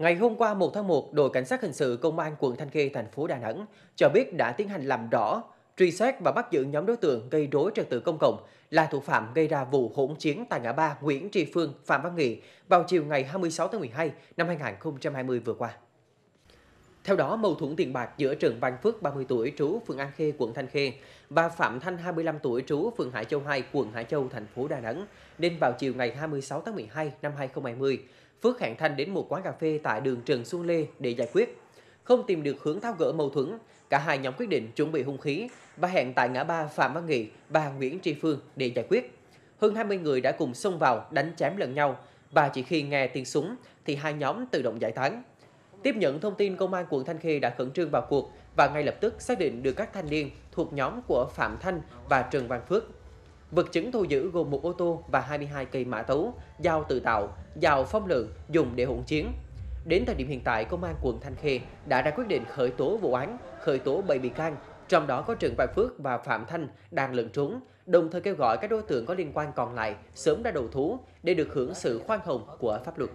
Ngày hôm qua 1 tháng 1, đội cảnh sát hình sự công an quận Thanh Khê thành phố Đà Nẵng cho biết đã tiến hành làm rõ, truy xét và bắt giữ nhóm đối tượng gây rối trật tự công cộng là thủ phạm gây ra vụ hỗn chiến tại ngã ba Nguyễn Tri Phương, Phạm Văn Nghị vào chiều ngày 26 tháng 12 năm 2020 vừa qua. Theo đó, mâu thuẫn tiền bạc giữa Trần Văn Phước 30 tuổi trú phường An Khê, quận Thanh Khê và Phạm Thanh 25 tuổi trú phường Hải Châu 2, quận Hải Châu, thành phố Đà Nẵng nên vào chiều ngày 26 tháng 12 năm 2020, Phước hẹn Thanh đến một quán cà phê tại đường Trần Xuân Lê để giải quyết. Không tìm được hướng tháo gỡ mâu thuẫn, cả hai nhóm quyết định chuẩn bị hung khí và hẹn tại ngã ba Phạm Văn Nghị và Nguyễn Tri Phương để giải quyết. Hơn 20 người đã cùng xông vào đánh chém lẫn nhau và chỉ khi nghe tiếng súng thì hai nhóm tự động giải tán. Tiếp nhận thông tin, công an quận Thanh Khê đã khẩn trương vào cuộc và ngay lập tức xác định được các thanh niên thuộc nhóm của Phạm Thanh và Trần Văn Phước. Vật chứng thu giữ gồm một ô tô và 22 cây mã tấu, dao tự tạo, dao phong lượng dùng để hỗn chiến. Đến thời điểm hiện tại, công an quận Thanh Khê đã ra quyết định khởi tố vụ án, khởi tố 7 bị can, trong đó có Trần Văn Phước và Phạm Thanh đang lẩn trốn, đồng thời kêu gọi các đối tượng có liên quan còn lại sớm ra đầu thú để được hưởng sự khoan hồng của pháp luật.